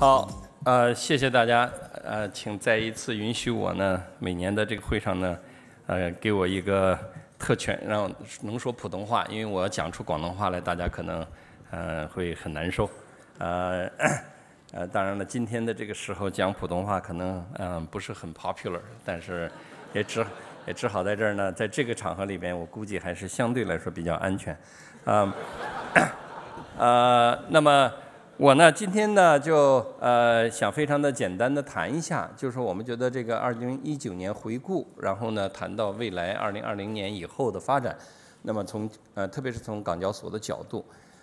好，呃，谢谢大家，呃，请再一次允许我呢，每年的这个会上呢，呃，给我一个特权，让能说普通话，因为我要讲出广东话来，大家可能，呃，会很难受，呃，呃，当然了，今天的这个时候讲普通话可能，嗯，不是很 popular，但是也只也只好在这儿呢，在这个场合里边，我估计还是相对来说比较安全，啊，呃，那么。我呢，今天呢，就呃想非常的简单的谈一下，就是说我们觉得这个二零一九年回顾，然后呢谈到未来二零二零年以后的发展。那么从呃特别是从港交所的角度，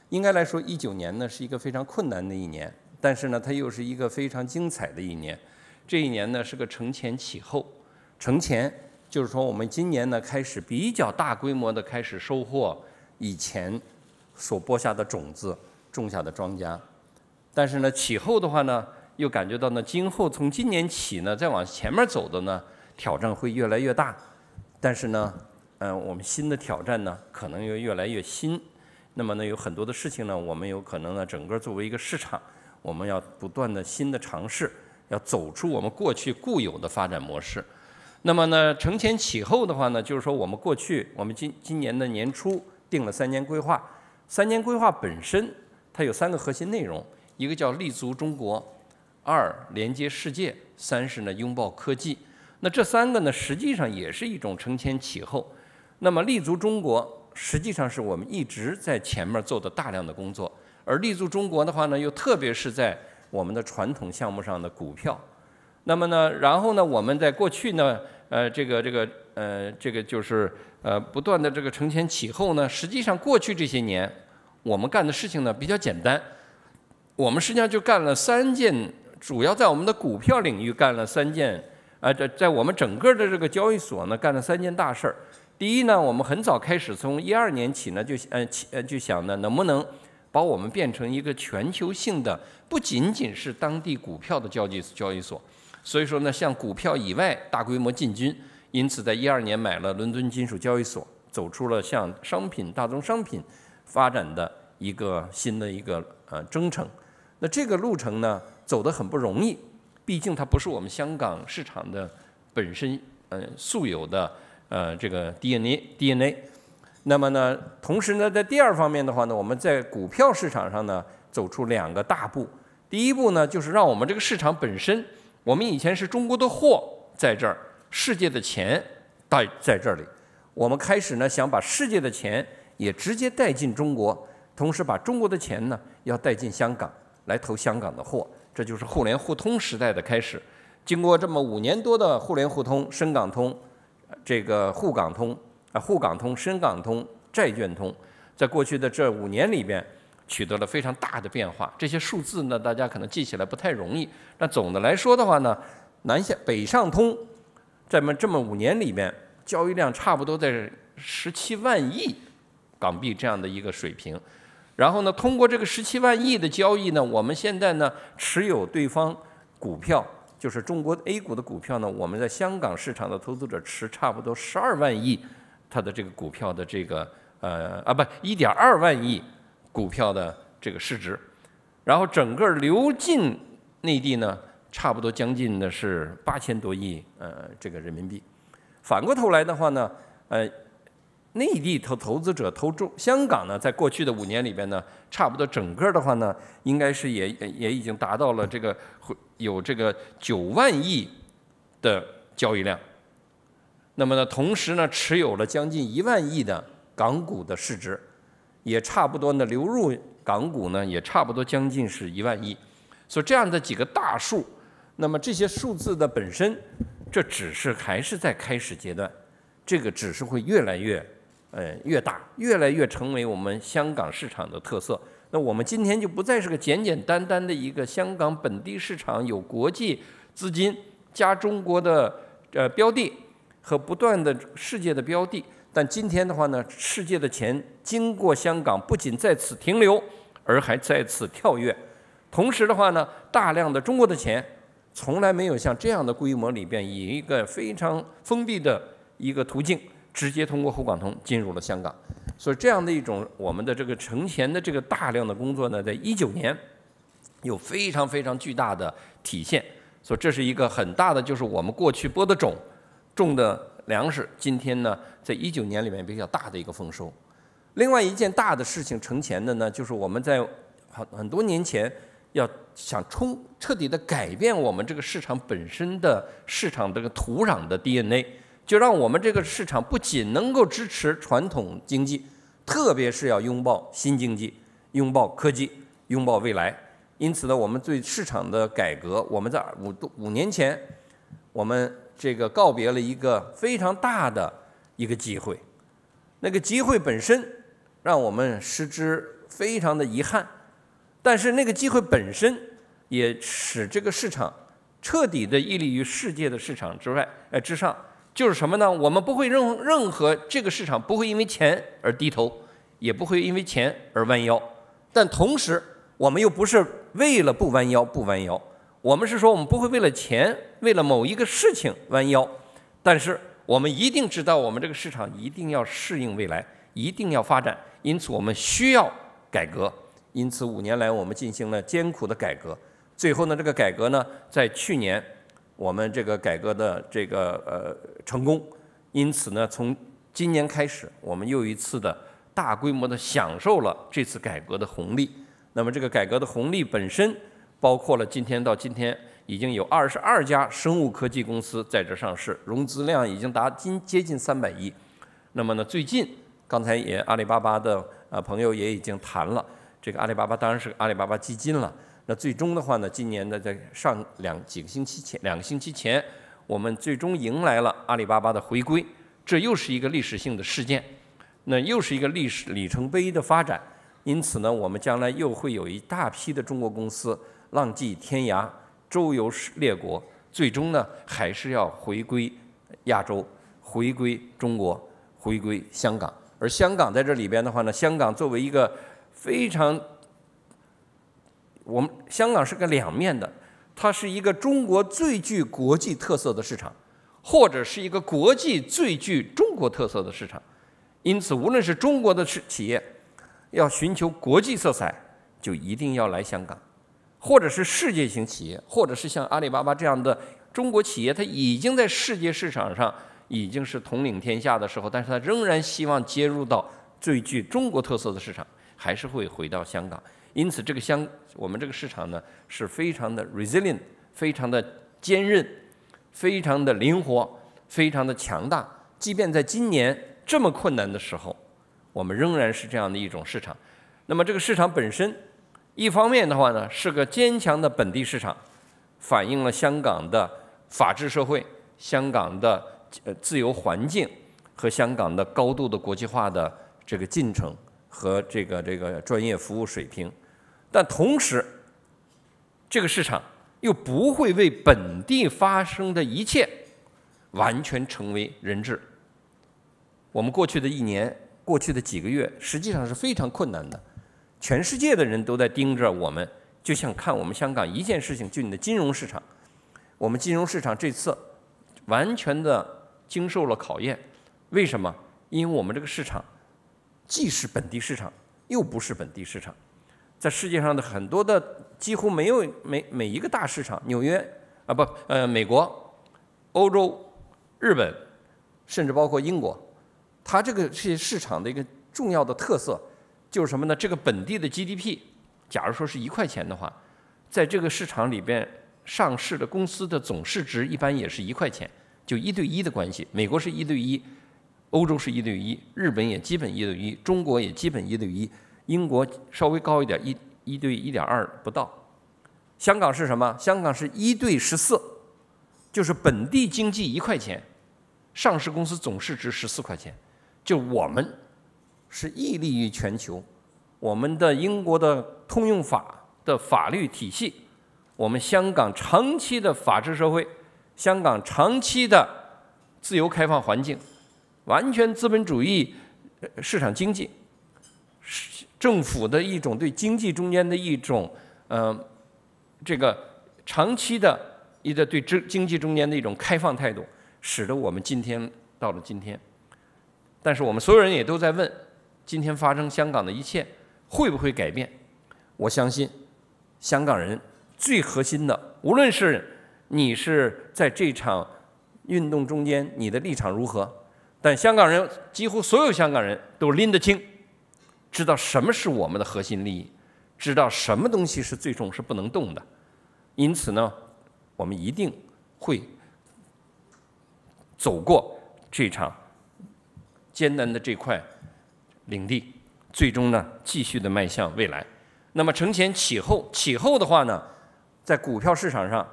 应该来说一九年呢是一个非常困难的一年，但是呢它又是一个非常精彩的一年。这一年呢是个承前启后，承前就是说我们今年呢开始比较大规模的开始收获以前所播下的种子，种下的庄稼。但是呢，起后的话呢，又感觉到呢，今后从今年起呢，再往前面走的呢，挑战会越来越大。但是呢，嗯，我们新的挑战呢，可能又越来越新。那么呢，有很多的事情呢，我们有可能呢，整个作为一个市场，我们要不断的新的尝试，要走出我们过去固有的发展模式。那么呢，承前启后的话呢，就是说我们过去，我们今今年的年初定了三年规划，三年规划本身它有三个核心内容。一个叫立足中国，二连接世界，三是呢拥抱科技。那这三个呢，实际上也是一种承前启后。那么立足中国，实际上是我们一直在前面做的大量的工作。而立足中国的话呢，又特别是在我们的传统项目上的股票。那么呢，然后呢，我们在过去呢，呃，这个这个呃，这个就是呃，不断的这个承前启后呢，实际上过去这些年我们干的事情呢比较简单。我们实际上就干了三件，主要在我们的股票领域干了三件，啊，在在我们整个的这个交易所呢干了三件大事儿。第一呢，我们很早开始，从一二年起呢就呃起呃就想呢能不能把我们变成一个全球性的，不仅仅是当地股票的交易交易所。所以说呢，向股票以外大规模进军。因此，在一二年买了伦敦金属交易所，走出了向商品大宗商品发展的一个新的一个呃征程。那这个路程呢，走得很不容易，毕竟它不是我们香港市场的本身呃素有的呃这个 DNA DNA。那么呢，同时呢，在第二方面的话呢，我们在股票市场上呢走出两个大步。第一步呢，就是让我们这个市场本身，我们以前是中国的货在这儿，世界的钱带在这里，我们开始呢想把世界的钱也直接带进中国，同时把中国的钱呢要带进香港。来投香港的货，这就是互联互通时代的开始。经过这么五年多的互联互通、深港通、这个沪港通、啊沪港通、深港通、债券通，在过去的这五年里边，取得了非常大的变化。这些数字呢，大家可能记起来不太容易。那总的来说的话呢，南下北上通，在么这么五年里边，交易量差不多在十七万亿港币这样的一个水平。然后呢，通过这个十七万亿的交易呢，我们现在呢持有对方股票，就是中国 A 股的股票呢，我们在香港市场的投资者持差不多十二万亿，它的这个股票的这个呃啊不一点二万亿股票的这个市值，然后整个流进内地呢，差不多将近的是八千多亿呃这个人民币，反过头来的话呢，呃。内地投投资者投中香港呢，在过去的五年里边呢，差不多整个的话呢，应该是也也已经达到了这个会有这个九万亿的交易量，那么呢，同时呢，持有了将近一万亿的港股的市值，也差不多呢流入港股呢，也差不多将近是一万亿，所以这样的几个大数，那么这些数字的本身，这只是还是在开始阶段，这个只是会越来越。呃越大，越来越成为我们香港市场的特色。那我们今天就不再是个简简单单的一个香港本地市场，有国际资金加中国的呃标的和不断的世界的标的。但今天的话呢，世界的钱经过香港不仅在此停留，而还在此跳跃。同时的话呢，大量的中国的钱从来没有像这样的规模里边，以一个非常封闭的一个途径。直接通过沪港通进入了香港，所以这样的一种我们的这个承前的这个大量的工作呢，在一九年有非常非常巨大的体现。所以这是一个很大的，就是我们过去播的种种的粮食，今天呢，在一九年里面比较大的一个丰收。另外一件大的事情承前的呢，就是我们在很很多年前要想冲彻底的改变我们这个市场本身的市场这个土壤的 DNA。就让我们这个市场不仅能够支持传统经济，特别是要拥抱新经济，拥抱科技，拥抱未来。因此呢，我们对市场的改革，我们在五五年前，我们这个告别了一个非常大的一个机会，那个机会本身让我们失之非常的遗憾，但是那个机会本身也使这个市场彻底的屹立于世界的市场之外，呃之上。就是什么呢？我们不会任任何这个市场不会因为钱而低头，也不会因为钱而弯腰。但同时，我们又不是为了不弯腰不弯腰，我们是说我们不会为了钱为了某一个事情弯腰。但是，我们一定知道，我们这个市场一定要适应未来，一定要发展。因此，我们需要改革。因此，五年来我们进行了艰苦的改革。最后呢，这个改革呢，在去年。我们这个改革的这个呃成功，因此呢，从今年开始，我们又一次的大规模的享受了这次改革的红利。那么这个改革的红利本身，包括了今天到今天已经有二十二家生物科技公司在这上市，融资量已经达近接近三百亿。那么呢，最近刚才也阿里巴巴的呃朋友也已经谈了，这个阿里巴巴当然是阿里巴巴基金了。那最终的话呢，今年呢，在上两几个星期前，两个星期前，我们最终迎来了阿里巴巴的回归，这又是一个历史性的事件，那又是一个历史里程碑的发展。因此呢，我们将来又会有一大批的中国公司浪迹天涯，周游列国，最终呢还是要回归亚洲，回归中国，回归香港。而香港在这里边的话呢，香港作为一个非常。我们香港是个两面的，它是一个中国最具国际特色的市场，或者是一个国际最具中国特色的市场。因此，无论是中国的企企业，要寻求国际色彩，就一定要来香港；或者是世界型企业，或者是像阿里巴巴这样的中国企业，它已经在世界市场上已经是统领天下的时候，但是它仍然希望接入到最具中国特色的市场，还是会回到香港。因此，这个香我们这个市场呢，是非常的 resilient，非常的坚韧，非常的灵活，非常的强大。即便在今年这么困难的时候，我们仍然是这样的一种市场。那么，这个市场本身，一方面的话呢，是个坚强的本地市场，反映了香港的法治社会、香港的呃自由环境和香港的高度的国际化的这个进程和这个这个专业服务水平。但同时，这个市场又不会为本地发生的一切完全成为人质。我们过去的一年，过去的几个月，实际上是非常困难的。全世界的人都在盯着我们，就像看我们香港一件事情，就你的金融市场。我们金融市场这次完全的经受了考验。为什么？因为我们这个市场既是本地市场，又不是本地市场。在世界上的很多的几乎没有每每一个大市场，纽约啊不呃美国、欧洲、日本，甚至包括英国，它这个是市场的一个重要的特色就是什么呢？这个本地的 GDP，假如说是一块钱的话，在这个市场里边上市的公司的总市值一般也是一块钱，就一对一的关系。美国是一对一，欧洲是一对一，日本也基本一对一，中国也基本一对一。英国稍微高一点，一一对一点二不到，香港是什么？香港是一对十四，就是本地经济一块钱，上市公司总市值十四块钱，就我们是屹立于全球，我们的英国的通用法的法律体系，我们香港长期的法治社会，香港长期的自由开放环境，完全资本主义市场经济。政府的一种对经济中间的一种，嗯，这个长期的一个对经经济中间的一种开放态度，使得我们今天到了今天。但是我们所有人也都在问，今天发生香港的一切会不会改变？我相信，香港人最核心的，无论是你是在这场运动中间你的立场如何，但香港人几乎所有香港人都拎得清。知道什么是我们的核心利益，知道什么东西是最重是不能动的，因此呢，我们一定会走过这场艰难的这块领地，最终呢，继续的迈向未来。那么承前启后，启后的话呢，在股票市场上，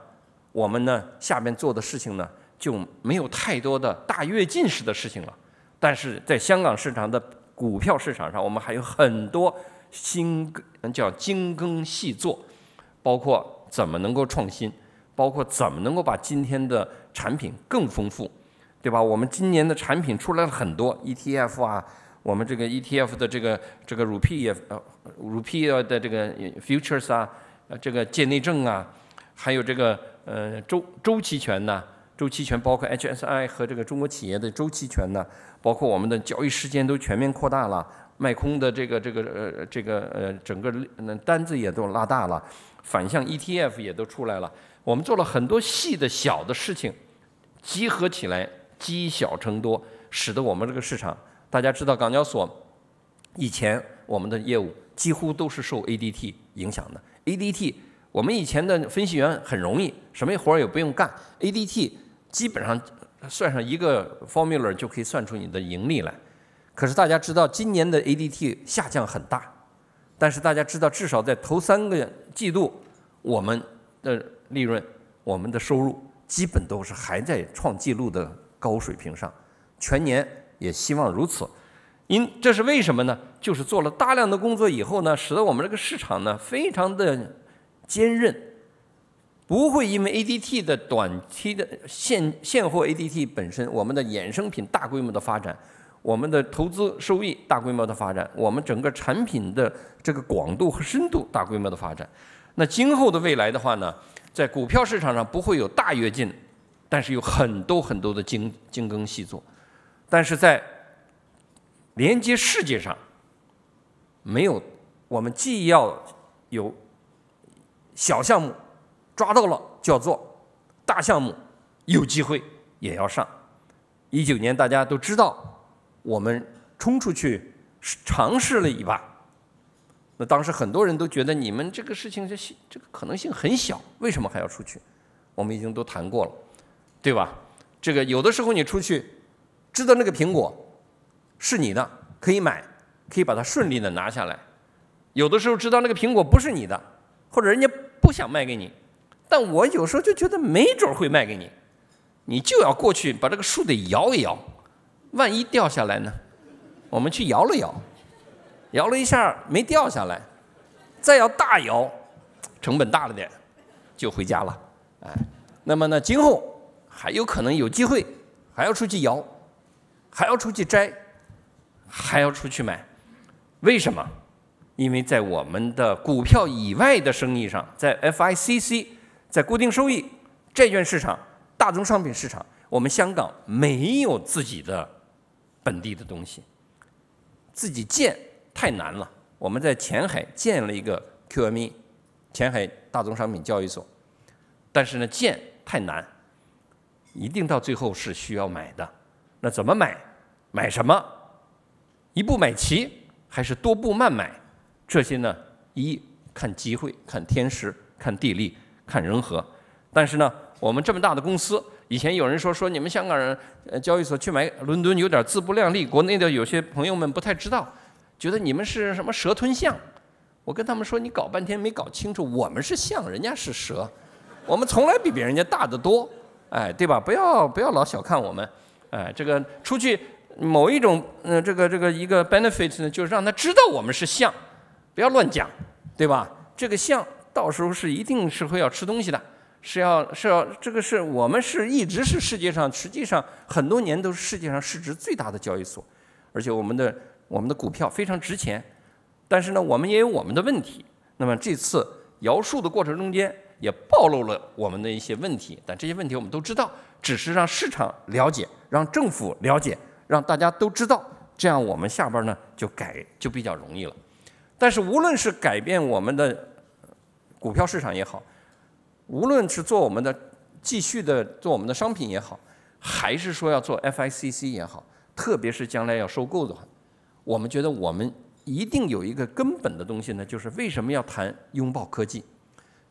我们呢下边做的事情呢就没有太多的大跃进式的事情了，但是在香港市场的。股票市场上，我们还有很多新叫精耕细作，包括怎么能够创新，包括怎么能够把今天的产品更丰富，对吧？我们今年的产品出来了很多 ETF 啊，我们这个 ETF 的这个这个 r p e a 呃 r u e a 的这个 futures 啊，呃这个界内证啊，还有这个呃周周期权呢。周期权包括 HSI 和这个中国企业的周期权呢，包括我们的交易时间都全面扩大了，卖空的这个这个呃这个呃整个单子也都拉大了，反向 ETF 也都出来了，我们做了很多细的小的事情，集合起来积小成多，使得我们这个市场大家知道港交所以前我们的业务几乎都是受 ADT 影响的，ADT 我们以前的分析员很容易什么活儿也不用干，ADT。基本上算上一个 formula 就可以算出你的盈利来。可是大家知道，今年的 ADT 下降很大，但是大家知道，至少在头三个季度，我们的利润、我们的收入基本都是还在创纪录的高水平上。全年也希望如此。因这是为什么呢？就是做了大量的工作以后呢，使得我们这个市场呢非常的坚韧。不会因为 ADT 的短期的现现货 ADT 本身，我们的衍生品大规模的发展，我们的投资收益大规模的发展，我们整个产品的这个广度和深度大规模的发展。那今后的未来的话呢，在股票市场上不会有大跃进，但是有很多很多的精精耕细作。但是在连接世界上，没有我们既要有小项目。抓到了就要做大项目，有机会也要上。一九年大家都知道，我们冲出去尝试了一把。那当时很多人都觉得你们这个事情这这个可能性很小，为什么还要出去？我们已经都谈过了，对吧？这个有的时候你出去知道那个苹果是你的，可以买，可以把它顺利的拿下来；有的时候知道那个苹果不是你的，或者人家不想卖给你。但我有时候就觉得没准会卖给你，你就要过去把这个树得摇一摇，万一掉下来呢？我们去摇了摇，摇了一下没掉下来，再要大摇，成本大了点，就回家了。哎，那么呢，今后还有可能有机会，还要出去摇，还要出去摘，还要出去买，为什么？因为在我们的股票以外的生意上，在 FICC。在固定收益债券市场、大宗商品市场，我们香港没有自己的本地的东西，自己建太难了。我们在前海建了一个 QME，前海大宗商品交易所，但是呢，建太难，一定到最后是需要买的。那怎么买？买什么？一步买齐还是多步慢买？这些呢，一看机会，看天时，看地利。看人和，但是呢，我们这么大的公司，以前有人说说你们香港人，呃，交易所去买伦敦有点自不量力。国内的有些朋友们不太知道，觉得你们是什么蛇吞象。我跟他们说，你搞半天没搞清楚，我们是象，人家是蛇，我们从来比别人家大得多，哎，对吧？不要不要老小看我们，哎，这个出去某一种，嗯，这个这个一个 benefit 呢，就是让他知道我们是象，不要乱讲，对吧？这个象。到时候是一定是会要吃东西的，是要是要这个是我们是一直是世界上实际上很多年都是世界上市值最大的交易所，而且我们的我们的股票非常值钱，但是呢，我们也有我们的问题。那么这次描述的过程中间也暴露了我们的一些问题，但这些问题我们都知道，只是让市场了解，让政府了解，让大家都知道，这样我们下边呢就改就比较容易了。但是无论是改变我们的。股票市场也好，无论是做我们的继续的做我们的商品也好，还是说要做 FICC 也好，特别是将来要收购的话，我们觉得我们一定有一个根本的东西呢，就是为什么要谈拥抱科技？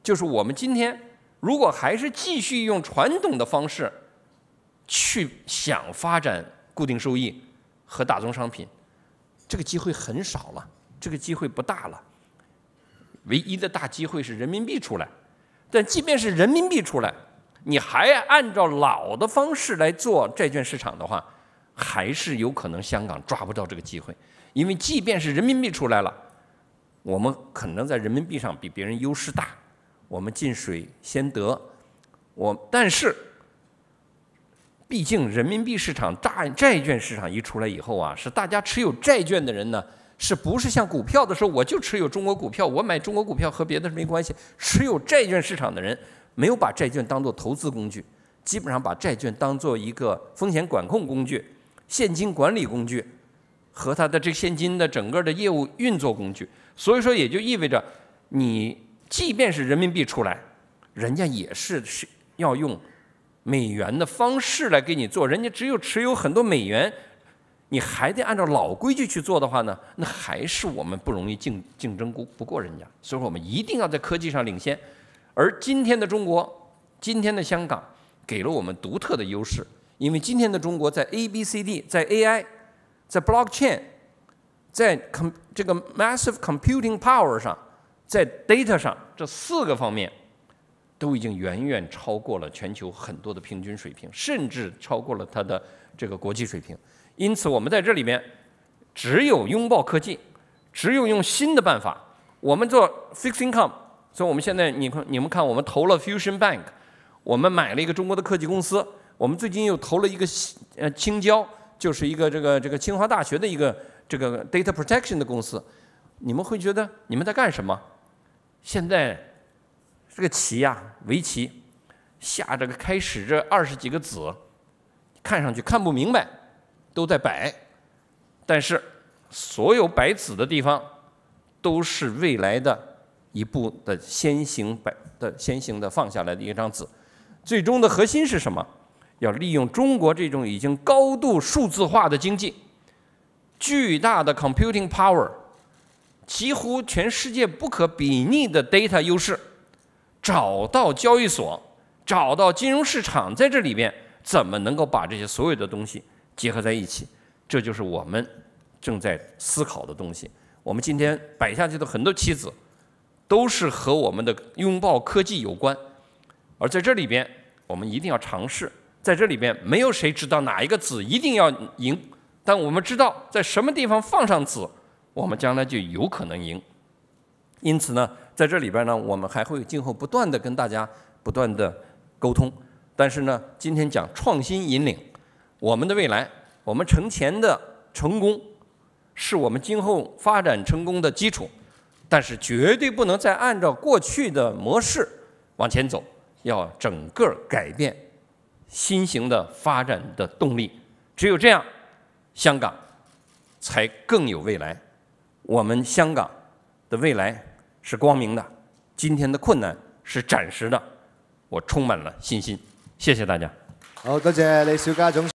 就是我们今天如果还是继续用传统的方式去想发展固定收益和大宗商品，这个机会很少了，这个机会不大了。唯一的大机会是人民币出来，但即便是人民币出来，你还按照老的方式来做债券市场的话，还是有可能香港抓不到这个机会，因为即便是人民币出来了，我们可能在人民币上比别人优势大，我们进水先得，我但是，毕竟人民币市场债债券市场一出来以后啊，是大家持有债券的人呢。是不是像股票的时候，我就持有中国股票，我买中国股票和别的没关系。持有债券市场的人，没有把债券当做投资工具，基本上把债券当做一个风险管控工具、现金管理工具和它的这现金的整个的业务运作工具。所以说，也就意味着，你即便是人民币出来，人家也是是要用美元的方式来给你做，人家只有持有很多美元。你还得按照老规矩去做的话呢，那还是我们不容易竞竞争不不过人家。所以说，我们一定要在科技上领先。而今天的中国，今天的香港，给了我们独特的优势。因为今天的中国在 A、B、C、D，在 AI，在 Blockchain，在 com 这个 Massive Computing Power 上，在 Data 上，这四个方面都已经远远超过了全球很多的平均水平，甚至超过了它的这个国际水平。因此，我们在这里面只有拥抱科技，只有用新的办法。我们做 fixed income，所以我们现在你看，你们看，我们投了 Fusion Bank，我们买了一个中国的科技公司，我们最近又投了一个呃青椒，就是一个这个这个清华大学的一个这个 data protection 的公司。你们会觉得你们在干什么？现在这个棋呀，围棋下这个开始这二十几个子，看上去看不明白。都在摆，但是所有摆子的地方都是未来的一步的先行摆的先行的放下来的一张子。最终的核心是什么？要利用中国这种已经高度数字化的经济、巨大的 computing power、几乎全世界不可比拟的 data 优势，找到交易所、找到金融市场，在这里边怎么能够把这些所有的东西？结合在一起，这就是我们正在思考的东西。我们今天摆下去的很多棋子，都是和我们的拥抱科技有关。而在这里边，我们一定要尝试。在这里边，没有谁知道哪一个子一定要赢，但我们知道在什么地方放上子，我们将来就有可能赢。因此呢，在这里边呢，我们还会今后不断地跟大家不断的沟通。但是呢，今天讲创新引领。我们的未来，我们从前的成功，是我们今后发展成功的基础。但是，绝对不能再按照过去的模式往前走，要整个改变新型的发展的动力。只有这样，香港才更有未来。我们香港的未来是光明的，今天的困难是暂时的，我充满了信心。谢谢大家。好多谢李小加总。